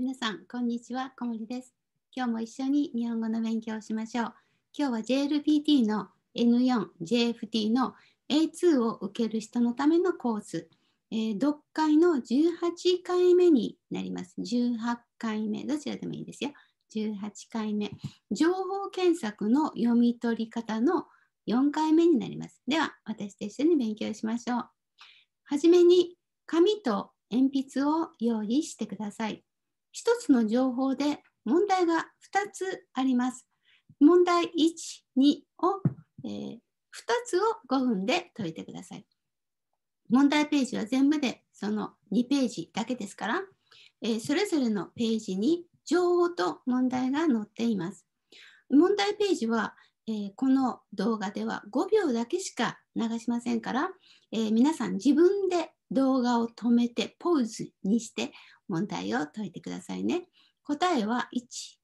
皆さん、こんにちは。小森です。今日も一緒に日本語の勉強をしましょう。今日は JLPT の N4、JFT の A2 を受ける人のためのコース、えー、読解の18回目になります。18回目、どちらでもいいですよ。18回目、情報検索の読み取り方の4回目になります。では、私と一緒に勉強しましょう。はじめに、紙と鉛筆を用意してください。1つの情報で問題が2つあります。問題1、2を、えー、2つを5分で解いてください。問題ページは全部でその2ページだけですから、えー、それぞれのページに情報と問題が載っています。問題ページは、えー、この動画では5秒だけしか流しませんから、えー、皆さん自分で動画を止めてポーズにして問題を解いてくださいね。答えは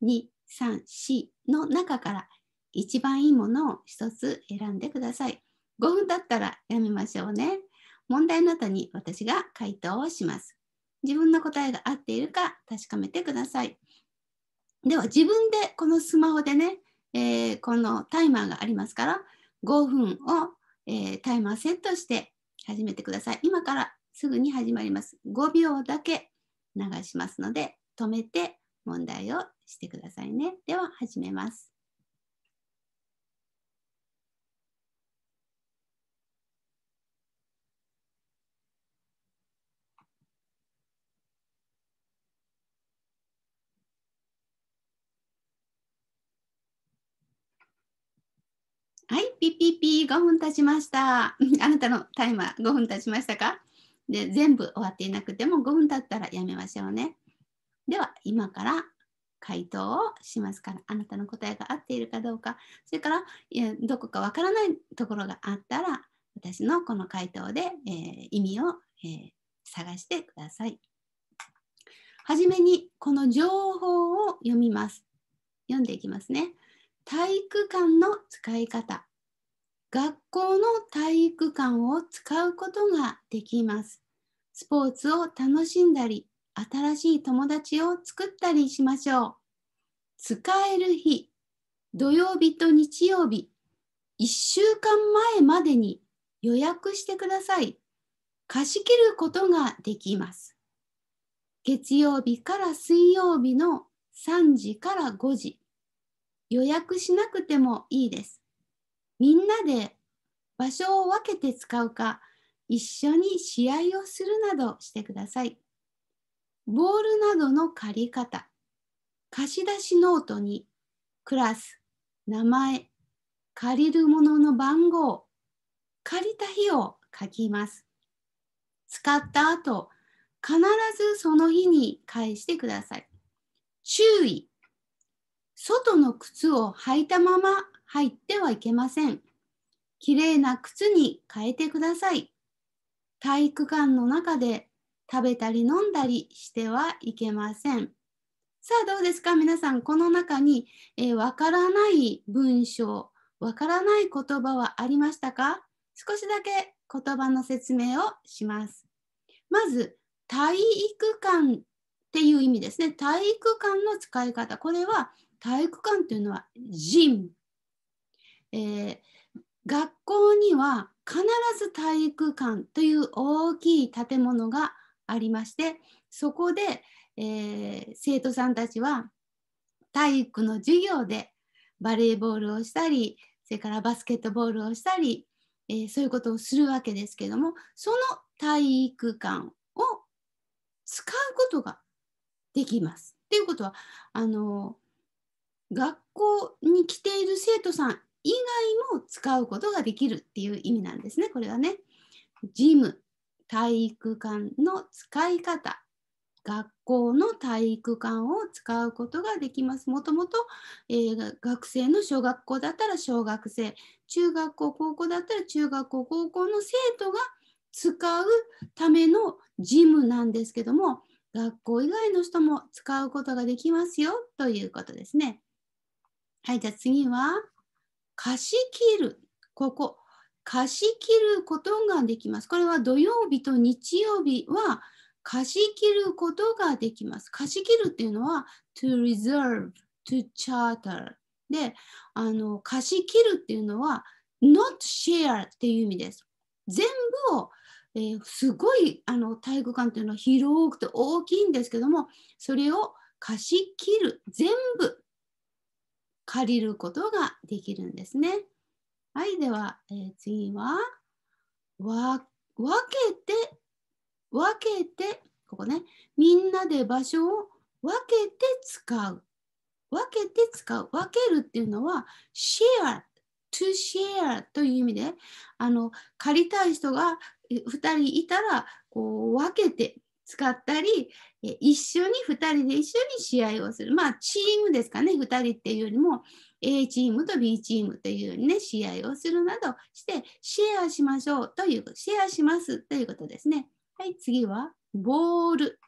1234の中から一番いいものを1つ選んでください。5分経ったらやめましょうね。問題の後に私が回答をします。自分の答えが合っているか確かめてください。では自分でこのスマホでね、えー、このタイマーがありますから5分を、えー、タイマーセットして始めてください。今からすぐに始まります。5秒だけ流しますので、止めて問題をしてくださいね。では始めます。はい、ピッピッピー5分経ちました。あなたのタイマー5分経ちましたかで全部終わっていなくても5分経ったらやめましょうね。では今から回答をしますからあなたの答えが合っているかどうかそれからどこかわからないところがあったら私のこの回答で、えー、意味を、えー、探してください。はじめにこの情報を読みます。読んでいきますね。体育館の使い方学校の体育館を使うことができます。スポーツを楽しんだり、新しい友達を作ったりしましょう。使える日、土曜日と日曜日、1週間前までに予約してください。貸し切ることができます。月曜日から水曜日の3時から5時。予約しなくてもいいです。みんなで場所を分けて使うか一緒に試合をするなどしてください。ボールなどの借り方、貸し出しノートにクラス、名前、借りるものの番号、借りた日を書きます。使った後、必ずその日に返してください。注意、外の靴を履いたまま入ってはいけません。きれいな靴に変えてください。体育館の中で食べたり飲んだりしてはいけません。さあどうですか皆さん、この中にわ、えー、からない文章、わからない言葉はありましたか少しだけ言葉の説明をします。まず、体育館っていう意味ですね。体育館の使い方。これは体育館というのはジムえー、学校には必ず体育館という大きい建物がありましてそこで、えー、生徒さんたちは体育の授業でバレーボールをしたりそれからバスケットボールをしたり、えー、そういうことをするわけですけどもその体育館を使うことができます。ということはあの学校に来ている生徒さん以外も使うことができるっていう意味なんですね、これはね。ジム、体育館の使い方、学校の体育館を使うことができます。もともと、えー、学生の小学校だったら小学生、中学校、高校だったら中学校、高校の生徒が使うためのジムなんですけども、学校以外の人も使うことができますよということですね。はい、じゃあ次は、貸し切る。ここ。貸し切ることができます。これは土曜日と日曜日は貸し切ることができます。貸し切るっていうのは to reserve, to charter であの貸し切るっていうのは not share っていう意味です。全部を、えー、すごいあの体育館っていうのは広くて大きいんですけどもそれを貸し切る全部借りることができるんですね。はい、では、えー、次はわ、分けて、分けて、ここね、みんなで場所を分けて使う。分けて使う。分けるっていうのは、シェア、to share という意味で、あの、借りたい人が2人いたら、こう、分けて、使ったり、一緒に2人で一緒に試合をする。まあ、チームですかね、2人っていうよりも、A チームと B チームというようにね、試合をするなどして、シェアしましょうというシェアしますということですね。はい、次は、ボール。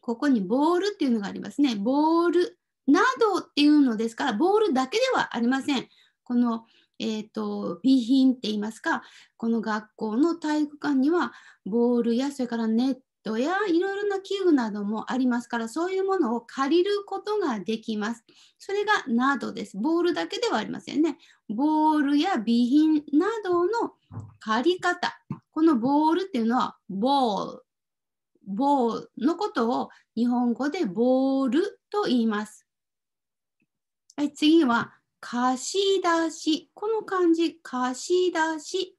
ここにボールっていうのがありますね。ボールなどっていうのですから、ボールだけではありません。この、えーと、備品って言いますかこの学校の体育館にはボールやそれからネッ土やいろいろな器具などもありますからそういうものを借りることができます。それがなどです。ボールだけではありませんね。ボールや備品などの借り方。このボールっていうのはボール。ボールのことを日本語でボールと言います。はい、次は貸し出し。この漢字、貸し出し。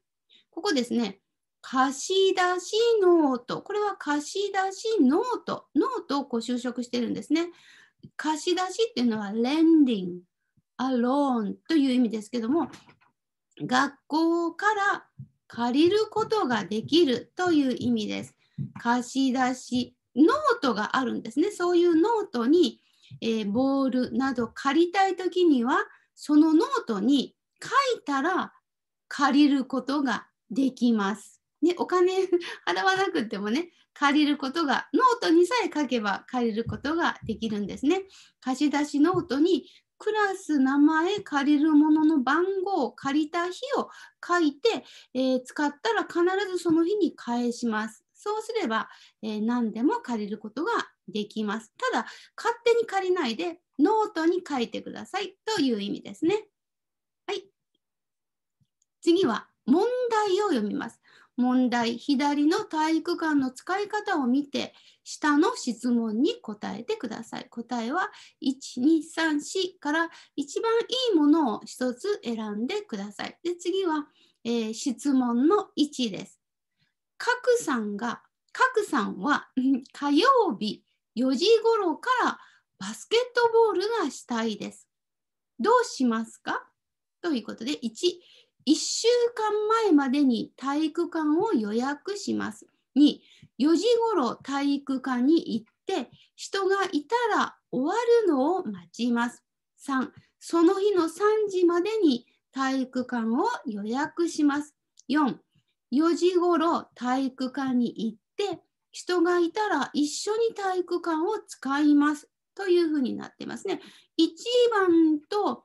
ここですね。貸し出しノート。これは貸し出しノート。ノートをこう就職してるんですね。貸し出しっていうのは、レンディング、アローンという意味ですけども、学校から借りることができるという意味です。貸し出し、ノートがあるんですね。そういうノートに、えー、ボールなど借りたいときには、そのノートに書いたら借りることができます。ね、お金 払わなくてもね、借りることが、ノートにさえ書けば借りることができるんですね。貸し出しノートにクラス、名前、借りるものの番号、借りた日を書いて、えー、使ったら必ずその日に返します。そうすれば、えー、何でも借りることができます。ただ、勝手に借りないで、ノートに書いてくださいという意味ですね。はい。次は、問題を読みます。問題左の体育館の使い方を見て下の質問に答えてください。答えは1234から一番いいものを1つ選んでください。で次は、えー、質問の1です。角さんが角さんは火曜日4時頃からバスケットボールがしたいです。どうしますかということで1 1週間前までに体育館を予約します。2、4時ごろ体育館に行って人がいたら終わるのを待ちます。3、その日の3時までに体育館を予約します。4、4時ごろ体育館に行って人がいたら一緒に体育館を使いますというふうになってますね。1番と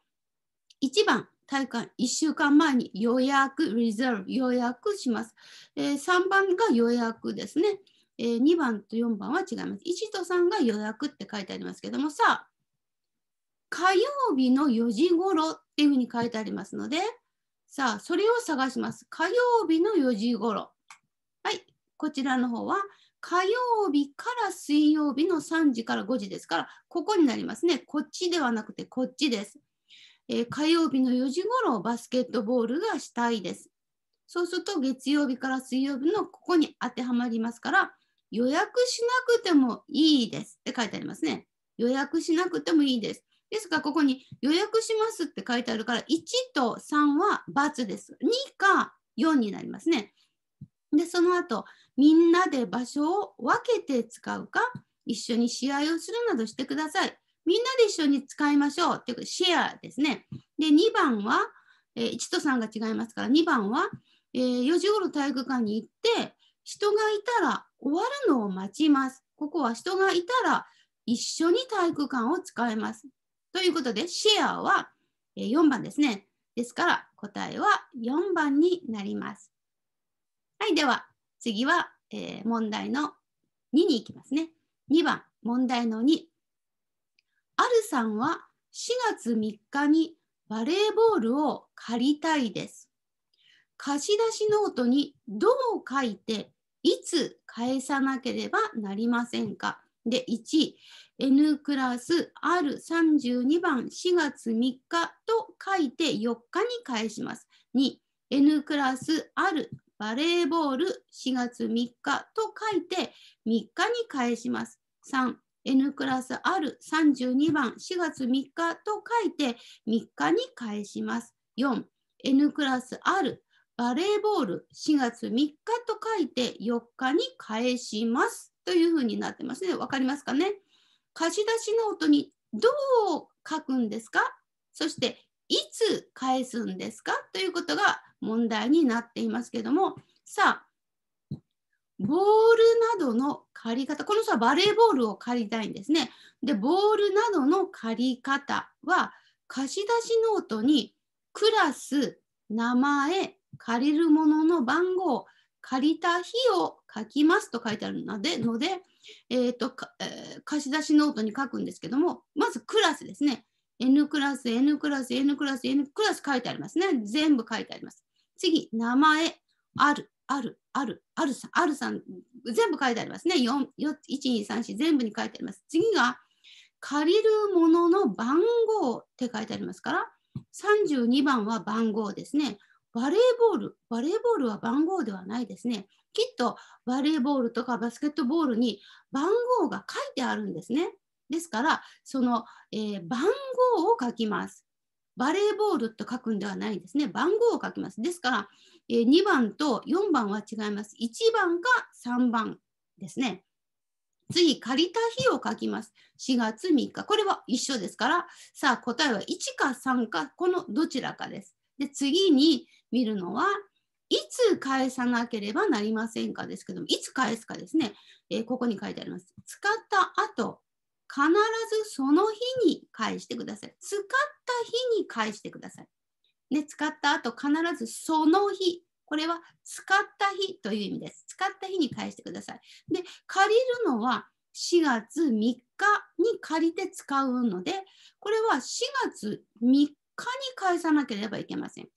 1番体育館1週間前に予約、リザーブ、予約します。えー、3番が予約ですね。えー、2番と4番は違います。1と3が予約って書いてありますけども、さあ、火曜日の4時頃っていうふうに書いてありますので、さあ、それを探します。火曜日の4時頃。はい、こちらの方は、火曜日から水曜日の3時から5時ですから、ここになりますね。こっちではなくて、こっちです。えー、火曜日の4時ごろバスケットボールがしたいです。そうすると月曜日から水曜日のここに当てはまりますから予約しなくてもいいですって書いてありますね。予約しなくてもいいです。ですからここに予約しますって書いてあるから1と3は×です。2か4になりますね。で、その後、みんなで場所を分けて使うか、一緒に試合をするなどしてください。みんなで一緒に使いましょうっていうシェアですね。で、2番は、えー、1と3が違いますから、2番は、えー、4時ごろ体育館に行って、人がいたら終わるのを待ちます。ここは人がいたら一緒に体育館を使います。ということで、シェアは4番ですね。ですから、答えは4番になります。はい、では次は、えー、問題の2に行きますね。2番、問題の2。あるさんは4月3日にバレーボールを借りたいです。貸し出しノートにどう書いていつ返さなければなりませんかで1 N クラス R32 番4月3日と書いて4日に返します。2 N クラス R バレーボール4月3日と書いて3日に返します。3 N クラス R32 番4月3日と書いて3日に返します。4、N クラス R バレーボール4月3日と書いて4日に返しますというふうになってますね。わかりますかね貸し出しノートにどう書くんですかそしていつ返すんですかということが問題になっていますけどもさあボールなどの借り方、この人はバレーボールを借りたいんですね。で、ボールなどの借り方は、貸し出しノートにクラス、名前、借りるものの番号、借りた日を書きますと書いてあるので、のでえーとえー、貸し出しノートに書くんですけども、まずクラスですね。N クラス、N クラス、N クラス、N クラス書いてありますね。全部書いてあります。次、名前、ある。ある、ある、あるさん、あるさん、全部書いてありますね。4、4 1、2、3、4、全部に書いてあります。次が、借りるものの番号って書いてありますから、32番は番号ですね。バレーボール、バレーボールは番号ではないですね。きっとバレーボールとかバスケットボールに番号が書いてあるんですね。ですから、その、えー、番号を書きます。バレーボールと書くんではないですね。番号を書きます。ですから、え2番と4番は違います。1番か3番ですね。次、借りた日を書きます。4月3日。これは一緒ですから、さあ答えは1か3か、このどちらかです。で、次に見るのは、いつ返さなければなりませんかですけども、いつ返すかですね。えー、ここに書いてあります。使った後、必ずその日に返してください。使った日に返してください。ね、使った後必ずその日これは使った日という意味です。使った日に返してください。で、借りるのは4月3日に借りて使うので、これは4月3日に返さなければいけません。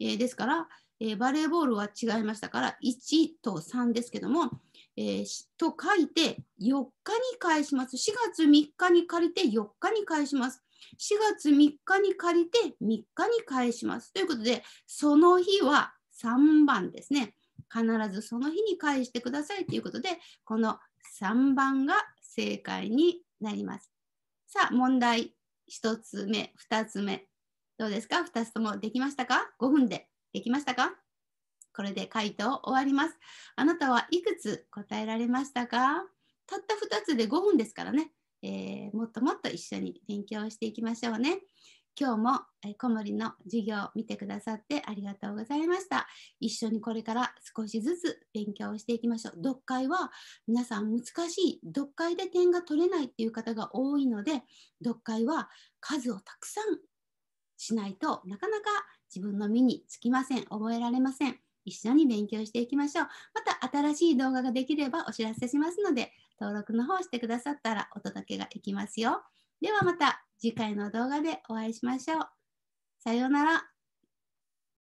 えー、ですから、えー、バレーボールは違いましたから1と3ですけども、えー、と書いて4日に返します。4月3日に借りて4日に返します。4月3日に借りて3日に返します。ということで、その日は3番ですね。必ずその日に返してくださいということで、この3番が正解になります。さあ、問題1つ目、2つ目。どうですか ?2 つともできましたか ?5 分でできましたかこれで回答終わります。あなたはいくつ答えられましたかたった2つで5分ですからね。えー、もっともっと一緒に勉強していきましょうね。今日も、えー、小森の授業を見てくださってありがとうございました。一緒にこれから少しずつ勉強をしていきましょう。読解は皆さん難しい読解で点が取れないっていう方が多いので読解は数をたくさんしないとなかなか自分の身につきません。覚えられません。一緒に勉強していきましょう。また新しい動画ができればお知らせしますので、登録の方してくださったらお届けがいきますよ。ではまた次回の動画でお会いしましょう。さようなら。